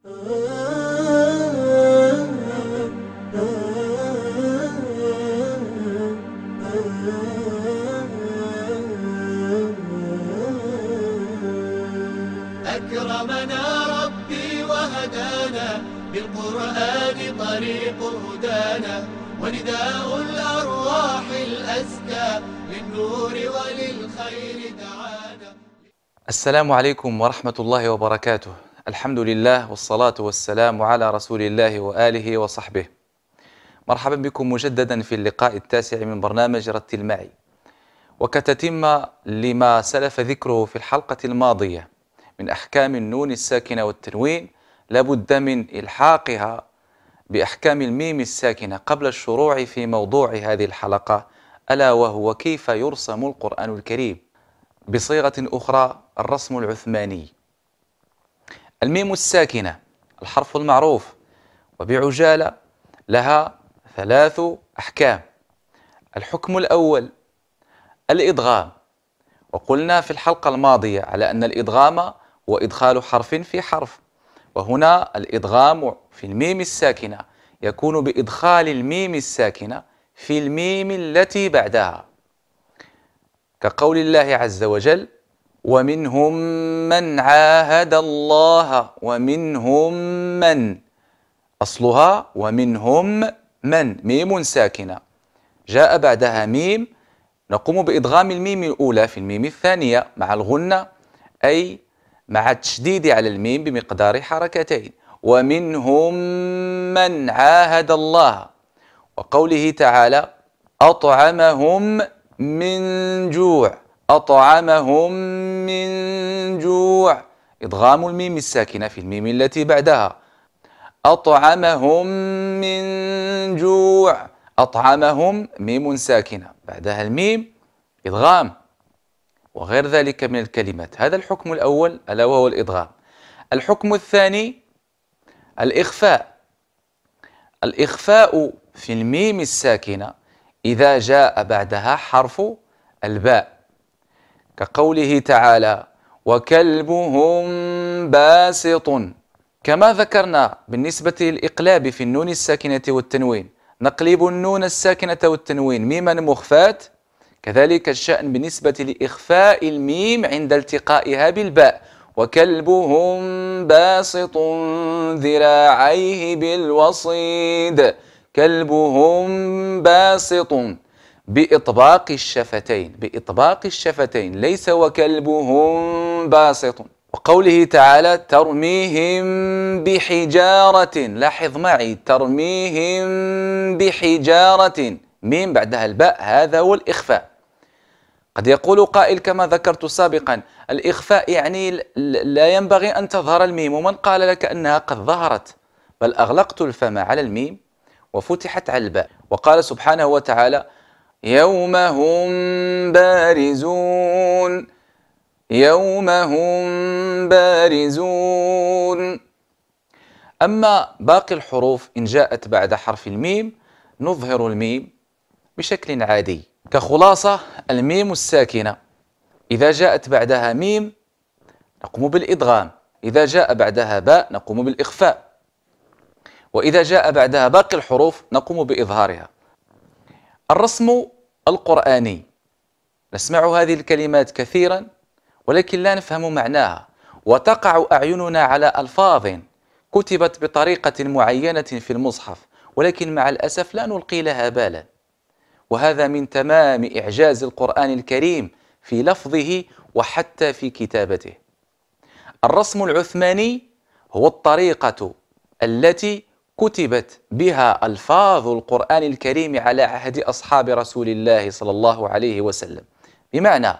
أكرمنا ربي وهدانا بالقرآن طريق هدانا ونداء الأرواح الأزكى للنور وللخير دعانا السلام عليكم ورحمة الله وبركاته الحمد لله والصلاة والسلام على رسول الله وآله وصحبه مرحبا بكم مجددا في اللقاء التاسع من برنامج رتل معي وكتتمة لما سلف ذكره في الحلقة الماضية من أحكام النون الساكنة والتنوين لابد من إلحاقها بأحكام الميم الساكنة قبل الشروع في موضوع هذه الحلقة ألا وهو كيف يرسم القرآن الكريم بصيغة أخرى الرسم العثماني الميم الساكنة الحرف المعروف وبعجالة لها ثلاث أحكام الحكم الأول الإدغام وقلنا في الحلقة الماضية على أن الإدغام هو إدخال حرف في حرف وهنا الإدغام في الميم الساكنة يكون بإدخال الميم الساكنة في الميم التي بعدها كقول الله عز وجل ومنهم من عاهد الله ومنهم من أصلها ومنهم من ميم ساكنة جاء بعدها ميم نقوم بإدغام الميم الأولى في الميم الثانية مع الغنة أي مع التشديد على الميم بمقدار حركتين ومنهم من عاهد الله وقوله تعالى أطعمهم من جوع أطعمهم من جوع إضغام الميم الساكنة في الميم التي بعدها أطعمهم من جوع أطعمهم ميم ساكنة بعدها الميم إضغام وغير ذلك من الكلمات هذا الحكم الأول ألا وهو الإضغام الحكم الثاني الإخفاء الإخفاء في الميم الساكنة إذا جاء بعدها حرف الباء كقوله تعالى وكلبهم باسط كما ذكرنا بالنسبة للإقلاب في النون الساكنة والتنوين نقلب النون الساكنة والتنوين ميما مخفاة كذلك الشأن بالنسبة لإخفاء الميم عند التقائها بالباء وكلبهم باسط ذراعيه بالوصيد كلبهم باسط بإطباق الشفتين بإطباق الشفتين ليس وكلبهم باسط وقوله تعالى ترميهم بحجارة لاحظ معي ترميهم بحجارة ميم بعدها الباء هذا هو الإخفاء قد يقول قائل كما ذكرت سابقا الإخفاء يعني لا ينبغي أن تظهر الميم ومن قال لك أنها قد ظهرت بل أغلقت الفم على الميم وفتحت على الباء وقال سبحانه وتعالى يوم هم بارزون يوم هم بارزون أما باقي الحروف إن جاءت بعد حرف الميم نظهر الميم بشكل عادي كخلاصة الميم الساكنة إذا جاءت بعدها ميم نقوم بالإدغام إذا جاء بعدها باء نقوم بالإخفاء وإذا جاء بعدها باقي الحروف نقوم بإظهارها الرسم القرآني نسمع هذه الكلمات كثيرا ولكن لا نفهم معناها وتقع أعيننا على ألفاظ كتبت بطريقة معينة في المصحف ولكن مع الأسف لا نلقي لها بالا وهذا من تمام إعجاز القرآن الكريم في لفظه وحتى في كتابته الرسم العثماني هو الطريقة التي كتبت بها الفاظ القران الكريم على عهد اصحاب رسول الله صلى الله عليه وسلم بمعنى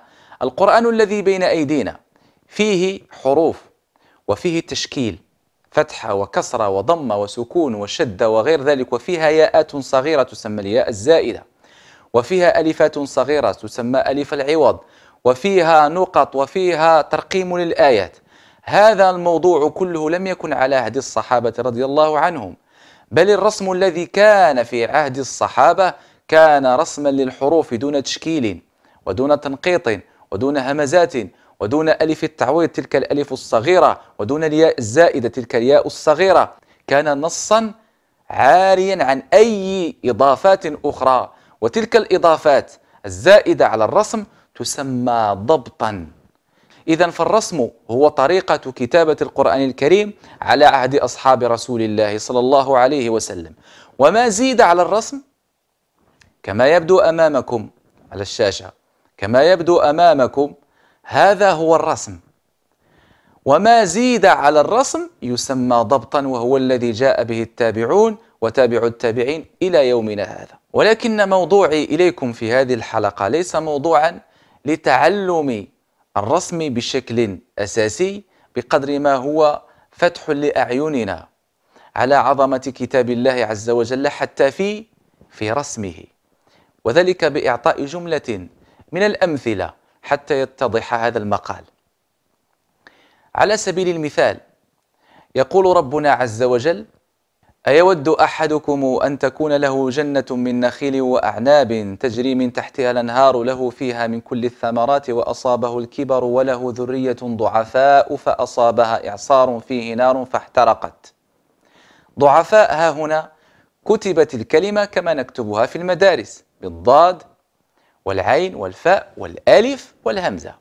القران الذي بين ايدينا فيه حروف وفيه تشكيل فتحة وكسرة وضمة وسكون وشدة وغير ذلك وفيها ياءات صغيرة تسمى الياء الزائدة وفيها ألفات صغيرة تسمى ألف العوض وفيها نقط وفيها ترقيم للآيات هذا الموضوع كله لم يكن على عهد الصحابة رضي الله عنهم بل الرسم الذي كان في عهد الصحابة كان رسما للحروف دون تشكيل ودون تنقيط ودون همزات ودون ألف التعويض تلك الألف الصغيرة ودون الياء الزائدة تلك الياء الصغيرة كان نصا عاريا عن أي إضافات أخرى وتلك الإضافات الزائدة على الرسم تسمى ضبطا إذا فالرسم هو طريقة كتابة القرآن الكريم على عهد أصحاب رسول الله صلى الله عليه وسلم وما زيد على الرسم كما يبدو أمامكم على الشاشة كما يبدو أمامكم هذا هو الرسم وما زيد على الرسم يسمى ضبطا وهو الذي جاء به التابعون وتابع التابعين إلى يومنا هذا ولكن موضوعي إليكم في هذه الحلقة ليس موضوعا لتعلم الرسم بشكل أساسي بقدر ما هو فتح لأعيننا على عظمة كتاب الله عز وجل حتى في في رسمه وذلك بإعطاء جملة من الأمثلة حتى يتضح هذا المقال على سبيل المثال يقول ربنا عز وجل أيود أحدكم أن تكون له جنة من نخيل وأعناب تجري من تحتها الأنهار له فيها من كل الثمرات وأصابه الكبر وله ذرية ضعفاء فأصابها إعصار فيه نار فاحترقت ضعفاء ها هنا كتبت الكلمة كما نكتبها في المدارس بالضاد والعين والفاء والألف والهمزة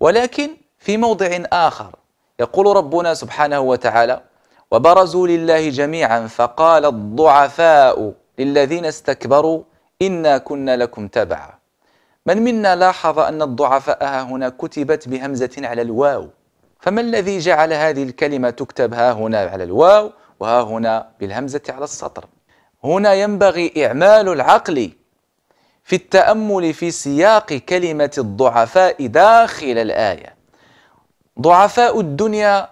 ولكن في موضع آخر يقول ربنا سبحانه وتعالى وبرزوا لله جميعا فقال الضعفاء للذين استكبروا إنا كنا لكم تبعا من منا لاحظ أن الضعفاء ها هنا كتبت بهمزة على الواو فما الذي جعل هذه الكلمة تكتب ها هنا على الواو وها هنا بالهمزة على السطر هنا ينبغي إعمال العقل في التأمل في سياق كلمة الضعفاء داخل الآية ضعفاء الدنيا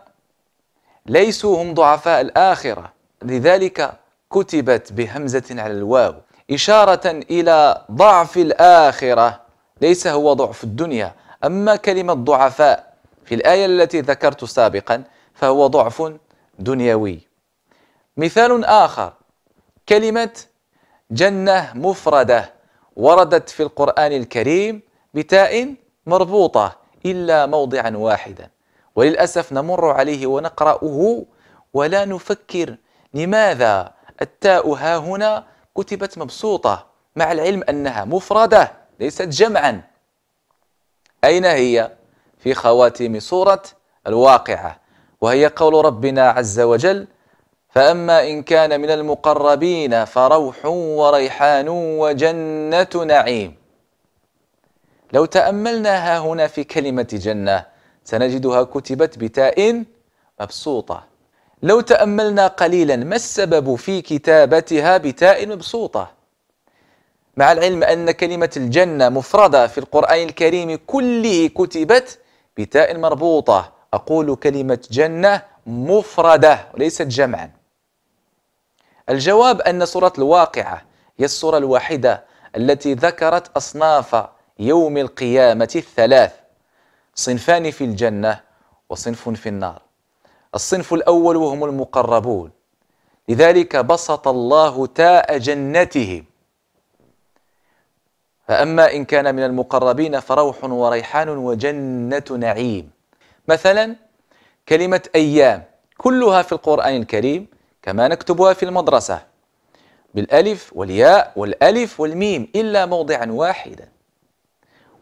ليسوا هم ضعفاء الآخرة لذلك كتبت بهمزة على الواو إشارة إلى ضعف الآخرة ليس هو ضعف الدنيا أما كلمة ضعفاء في الآية التي ذكرت سابقا فهو ضعف دنيوي مثال آخر كلمة جنة مفردة وردت في القرآن الكريم بتاء مربوطة إلا موضعا واحدا وللأسف نمر عليه ونقرأه ولا نفكر لماذا التاء ها هنا كتبت مبسوطة مع العلم أنها مفردة ليست جمعا أين هي في خواتيم سورة الواقعة وهي قول ربنا عز وجل فأما إن كان من المقربين فروح وريحان وجنة نعيم لو تأملناها هنا في كلمة جنة سنجدها كتبت بتاء مبسوطة لو تأملنا قليلا ما السبب في كتابتها بتاء مبسوطة مع العلم أن كلمة الجنة مفردة في القرآن الكريم كله كتبت بتاء مربوطة أقول كلمة جنة مفردة وليست جمعا الجواب أن سورة الواقعة هي السورة الواحدة التي ذكرت أصناف يوم القيامة الثلاث صنفان في الجنة وصنف في النار الصنف الأول وهم المقربون لذلك بسط الله تاء جنتهم فأما إن كان من المقربين فروح وريحان وجنة نعيم مثلا كلمة أيام كلها في القرآن الكريم كما نكتبها في المدرسة بالألف والياء والألف والميم إلا موضعا واحدا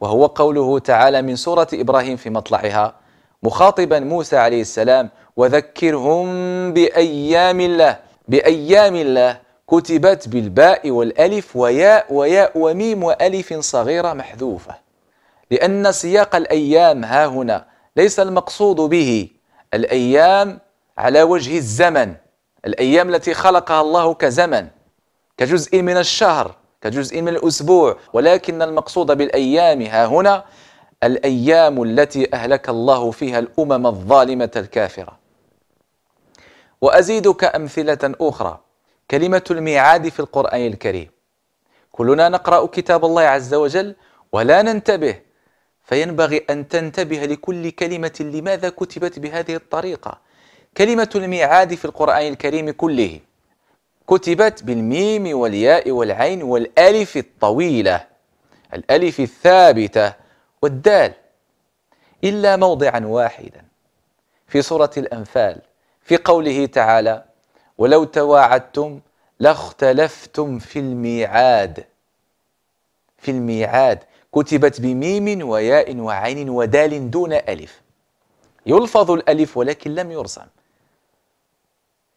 وهو قوله تعالى من سورة إبراهيم في مطلعها مخاطبا موسى عليه السلام وذكرهم بأيام الله بأيام الله كتبت بالباء والألف وياء وياء وميم وألف صغيرة محذوفة لأن سياق الأيام ها هنا ليس المقصود به الأيام على وجه الزمن الأيام التي خلقها الله كزمن كجزء من الشهر كجزء من الأسبوع ولكن المقصود بالأيام ها هنا الأيام التي أهلك الله فيها الأمم الظالمة الكافرة وأزيدك أمثلة أخرى كلمة الميعاد في القرآن الكريم كلنا نقرأ كتاب الله عز وجل ولا ننتبه فينبغي أن تنتبه لكل كلمة لماذا كتبت بهذه الطريقة كلمة الميعاد في القرآن الكريم كله كتبت بالميم والياء والعين والألف الطويلة الألف الثابتة والدال إلا موضعا واحدا في سورة الأنفال في قوله تعالى ولو تواعدتم لاختلفتم في الميعاد في الميعاد كتبت بميم وياء وعين ودال دون ألف يلفظ الألف ولكن لم يرسم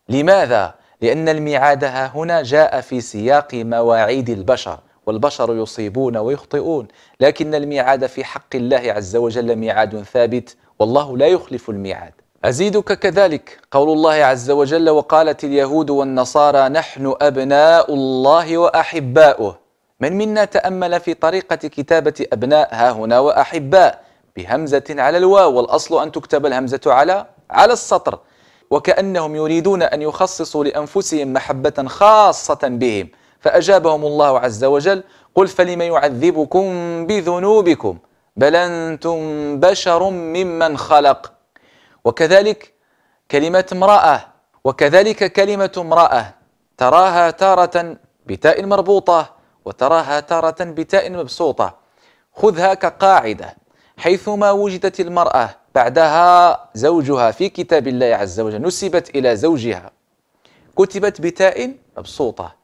لماذا؟ لأن الميعاد ها هنا جاء في سياق مواعيد البشر والبشر يصيبون ويخطئون لكن الميعاد في حق الله عز وجل ميعاد ثابت والله لا يخلف الميعاد أزيدك كذلك قول الله عز وجل وقالت اليهود والنصارى نحن أبناء الله وأحباؤه من منا تأمل في طريقة كتابة أبناء ها هنا وأحباء بهمزة على الواو والأصل أن تكتب الهمزة على على السطر وكأنهم يريدون أن يخصصوا لأنفسهم محبة خاصة بهم فأجابهم الله عز وجل قل فلم يعذبكم بذنوبكم بل أنتم بشر ممن خلق وكذلك كلمة امرأة وكذلك كلمة امرأة تراها تارة بتاء مربوطة وتراها تارة بتاء مبسوطة خذها كقاعدة حيثما وجدت المرأة بعدها زوجها في كتاب الله عز وجل نسبت إلى زوجها كتبت بتاء مبسوطة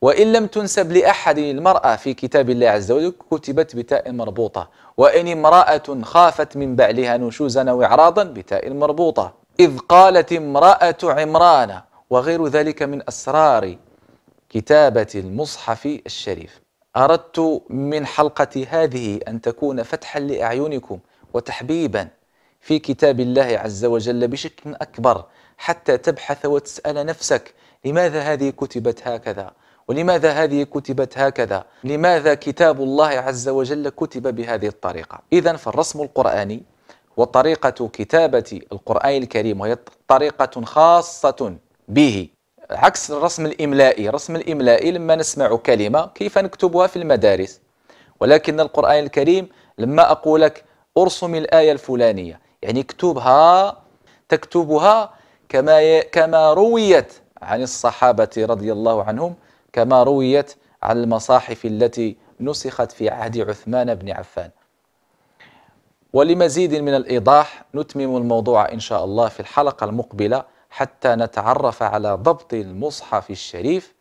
وإن لم تنسب لأحد المرأة في كتاب الله عز وجل كتبت بتاء مربوطة وإن امرأة خافت من بعلها نشوزا وإعراضا بتاء مربوطة إذ قالت امرأة عمران وغير ذلك من أسرار كتابة المصحف الشريف أردت من حلقة هذه أن تكون فتحا لأعينكم وتحبيبا في كتاب الله عز وجل بشكل أكبر حتى تبحث وتسأل نفسك لماذا هذه كتبت هكذا ولماذا هذه كتبت هكذا لماذا كتاب الله عز وجل كتب بهذه الطريقة إذا فالرسم القرآني وطريقة كتابة القرآن الكريم وهي طريقة خاصة به عكس الرسم الإملائي رسم الإملائي لما نسمع كلمة كيف نكتبها في المدارس ولكن القرآن الكريم لما أقول لك أرسم الآية الفلانية يعني اكتبها تكتبها كما كما رويت عن الصحابة رضي الله عنهم كما رويت عن المصاحف التي نسخت في عهد عثمان بن عفان ولمزيد من الإيضاح نتمم الموضوع إن شاء الله في الحلقة المقبلة حتى نتعرف على ضبط المصحف الشريف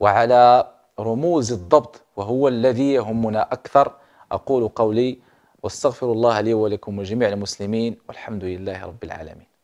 وعلى رموز الضبط وهو الذي يهمنا أكثر أقول قولي واستغفر الله لي ولكم وجميع المسلمين والحمد لله رب العالمين